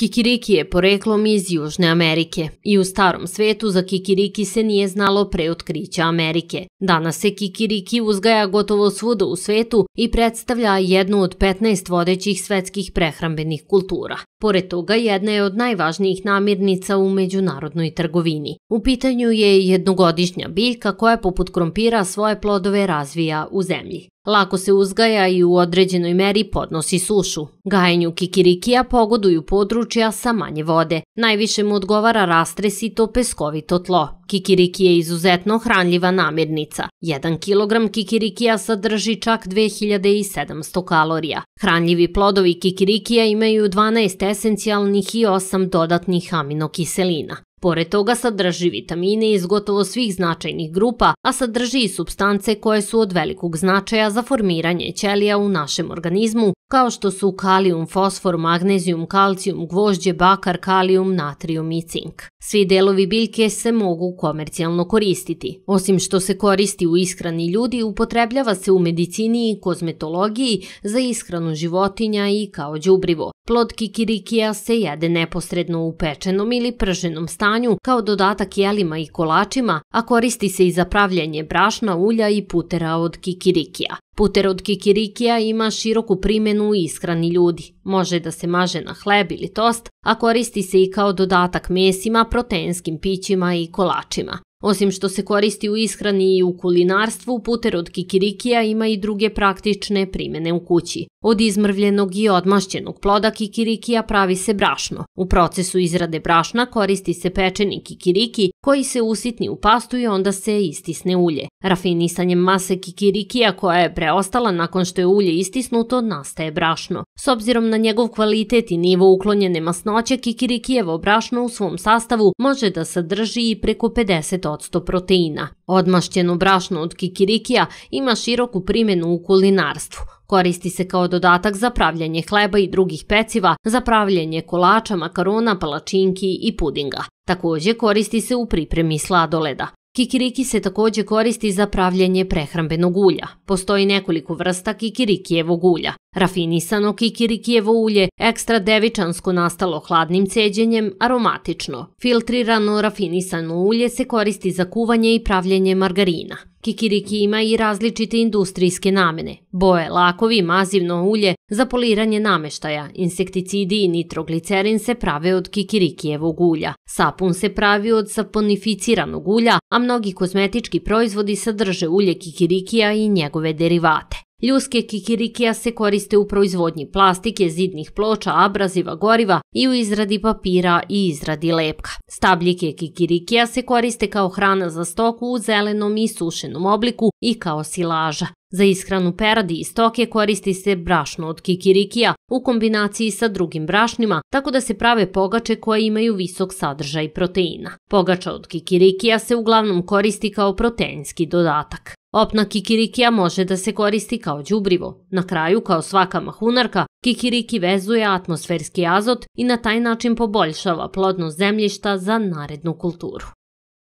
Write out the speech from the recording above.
Kikiriki je poreklom iz Južne Amerike i u starom svetu za kikiriki se nije znalo pre otkrića Amerike. Danas se kikiriki uzgaja gotovo svuda u svetu i predstavlja jednu od 15 vodećih svetskih prehrambenih kultura. Pored toga, jedna je od najvažnijih namirnica u međunarodnoj trgovini. U pitanju je jednogodišnja biljka koja poput krompira svoje plodove razvija u zemlji. Lako se uzgaja i u određenoj meri podnosi sušu. Gajenju kikirikija pogoduju područja sa manje vode. Najviše mu odgovara rastresito peskovito tlo. Kikiriki je izuzetno hranljiva namirnica. 1 kg kikirikija sadrži čak 2700 kalorija. Hranljivi plodovi kikirikija imaju 12 esencijalnih i 8 dodatnih aminokiselina. Pored toga sadrži vitamine iz gotovo svih značajnih grupa, a sadrži i substance koje su od velikog značaja za formiranje ćelija u našem organizmu, kao što su kalijum, fosfor, magnezijum, kalcijum, gvožđe, bakar, kalijum, natrijum i cink. Svi delovi biljke se mogu komercijalno koristiti. Osim što se koristi u ishrani ljudi, upotrebljava se u medicini i kozmetologiji za ishranu životinja i kao đubrivo. Plod kikirikija se jede neposredno u pečenom ili prženom stanju kao dodatak jelima i kolačima, a koristi se i za pravljanje brašna, ulja i putera od kikirikija. Puter od kikirikija ima široku primjenu u ishrani ljudi. Može da se maže na hleb ili tost, a koristi se i kao dodatak mesima, proteinskim pićima i kolačima. Osim što se koristi u ishrani i u kulinarstvu, puter od kikirikija ima i druge praktične primjene u kući. Od izmrvljenog i odmašćenog ploda kikirikija pravi se brašno. U procesu izrade brašna koristi se pečeni kikiriki koji se usitni u pastu i onda se istisne ulje. Rafinisanjem mase kikirikija koja je preostala nakon što je ulje istisnuto nastaje brašno. S obzirom na njegov kvalitet i nivo uklonjene masnoće, kikirikijevo brašno u svom sastavu može da sadrži i preko 50% proteina. Odmašćeno brašno od kikirikija ima široku primjenu u kulinarstvu – Koristi se kao dodatak za pravljanje hleba i drugih peciva, za pravljanje kolača, makarona, palačinki i pudinga. Takođe koristi se u pripremi sladoleda. Kikiriki se takođe koristi za pravljanje prehrambenog ulja. Postoji nekoliko vrsta kikirikijevog ulja. Rafinisano kikirikijevo ulje, ekstra devičansko nastalo hladnim ceđenjem, aromatično. Filtrirano rafinisano ulje se koristi za kuvanje i pravljenje margarina. Kikiriki ima i različite industrijske namene. Boje, lakovi, mazivno ulje, za poliranje nameštaja, insekticidi i nitroglicerin se prave od kikirikijevog ulja. Sapun se pravi od saponificiranog ulja, a mnogi kozmetički proizvodi sadrže ulje kikirikija i njegove derivate. Ljuske kikirikija se koriste u proizvodnji plastike, zidnih ploča, abraziva, goriva i u izradi papira i izradi lepka. Stabljike kikirikija se koriste kao hrana za stoku u zelenom i sušenom obliku i kao silaža. Za ishranu peradi i stoke koristi se brašno od kikirikija u kombinaciji sa drugim brašnima, tako da se prave pogače koje imaju visok sadržaj proteina. Pogača od kikirikija se uglavnom koristi kao proteinski dodatak. Opna kikirikija može da se koristi kao đubrivo. Na kraju, kao svaka mahunarka, kikiriki vezuje atmosferski azot i na taj način poboljšava plodnost zemljišta za narednu kulturu.